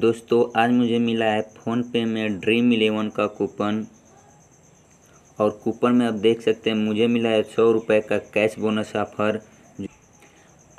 दोस्तों आज मुझे मिला है फ़ोनपे में ड्रीम इलेवन का कूपन और कूपन में आप देख सकते हैं मुझे मिला है सौ रुपये का कैश बोनस ऑफर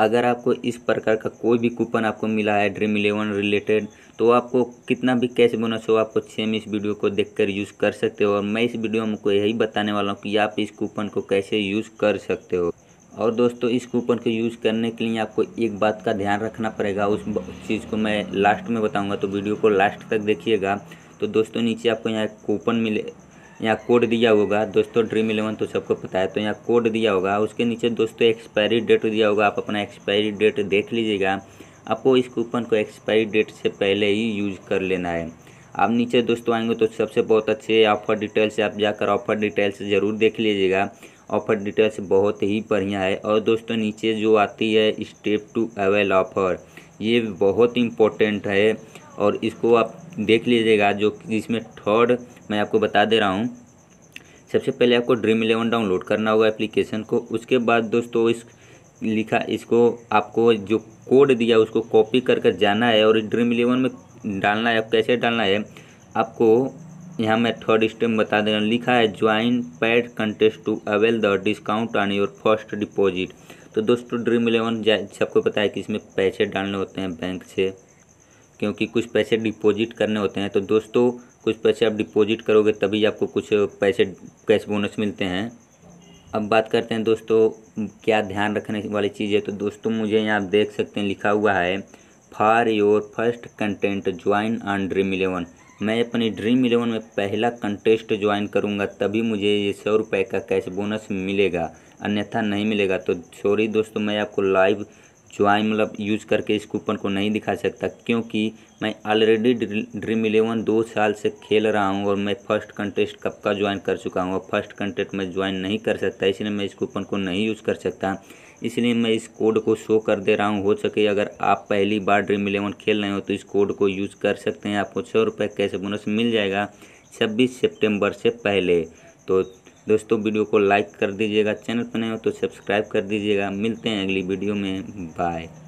अगर आपको इस प्रकार का कोई भी कूपन आपको मिला है ड्रीम इलेवन रिलेटेड तो आपको कितना भी कैश बोनस हो आपको सेम इस वीडियो को देखकर यूज़ कर सकते हो और मैं इस वीडियो में को यही बताने वाला हूँ कि आप इस कूपन को कैसे यूज़ कर सकते हो और दोस्तों इस कूपन को यूज़ करने के लिए आपको एक बात का ध्यान रखना पड़ेगा उस चीज़ को मैं लास्ट में बताऊंगा तो वीडियो को लास्ट तक देखिएगा तो दोस्तों नीचे आपको यहाँ कूपन मिले यहाँ कोड दिया होगा दोस्तों ड्रीम इलेवन तो सबको पता है तो यहाँ कोड दिया होगा उसके नीचे दोस्तों एक्सपायरी डेट दिया होगा आप अपना एक्सपायरी डेट देख लीजिएगा आपको इस कूपन को एक्सपायरी डेट से पहले ही यूज़ कर लेना है आप नीचे दोस्तों आएंगे तो सबसे बहुत अच्छे ऑफर डिटेल्स आप जाकर ऑफर डिटेल्स ज़रूर देख लीजिएगा ऑफ़र डिटेल्स बहुत ही बढ़िया है और दोस्तों नीचे जो आती है स्टेप टू अवेल ऑफ़र ये बहुत इम्पोर्टेंट है और इसको आप देख लीजिएगा जो जिसमें थर्ड मैं आपको बता दे रहा हूँ सबसे पहले आपको ड्रीम इलेवन डाउनलोड करना होगा एप्लीकेशन को उसके बाद दोस्तों इस लिखा इसको आपको जो कोड दिया उसको कॉपी कर कर जाना है और ड्रीम इलेवन में डालना है आप कैसे डालना है आपको यहाँ मैं थर्ड स्टेप बता दे रहा हूँ लिखा है join paid contest to avail the discount on your first deposit तो दोस्तों ड्रीम इलेवन सबको पता है कि इसमें पैसे डालने होते हैं बैंक से क्योंकि कुछ पैसे डिपॉजिट करने होते हैं तो दोस्तों कुछ पैसे आप डिपॉजिट करोगे तभी आपको कुछ पैसे कैश बोनस मिलते हैं अब बात करते हैं दोस्तों क्या ध्यान रखने वाली चीज़ है तो दोस्तों मुझे यहाँ आप देख सकते हैं लिखा हुआ है for your first content join on dream eleven मैं अपनी ड्रीम इलेवन में पहला कंटेस्ट ज्वाइन करूंगा तभी मुझे ये सौ रुपये का कैश बोनस मिलेगा अन्यथा नहीं मिलेगा तो सॉरी दोस्तों मैं आपको लाइव ज्वाइन मतलब यूज़ करके इस कूपन को नहीं दिखा सकता क्योंकि मैं ऑलरेडी ड्रीम इलेवन दो साल से खेल रहा हूँ और मैं फर्स्ट कंटेस्ट कब का ज्वाइन कर चुका हूँ और फर्स्ट कंटेस्ट मैं ज्वाइन नहीं कर सकता इसलिए मैं इस कूपन को नहीं यूज़ कर सकता इसलिए मैं इस कोड को शो कर दे रहा हूँ हो सके अगर आप पहली बार ड्रीम इलेवन खेल रहे हो तो इस कोड को यूज़ कर सकते हैं आपको सौ रुपये कैसे बोनस मिल जाएगा छब्बीस सेप्टेम्बर से पहले तो दोस्तों वीडियो को लाइक कर दीजिएगा चैनल पर नए हो तो सब्सक्राइब कर दीजिएगा मिलते हैं अगली वीडियो में बाय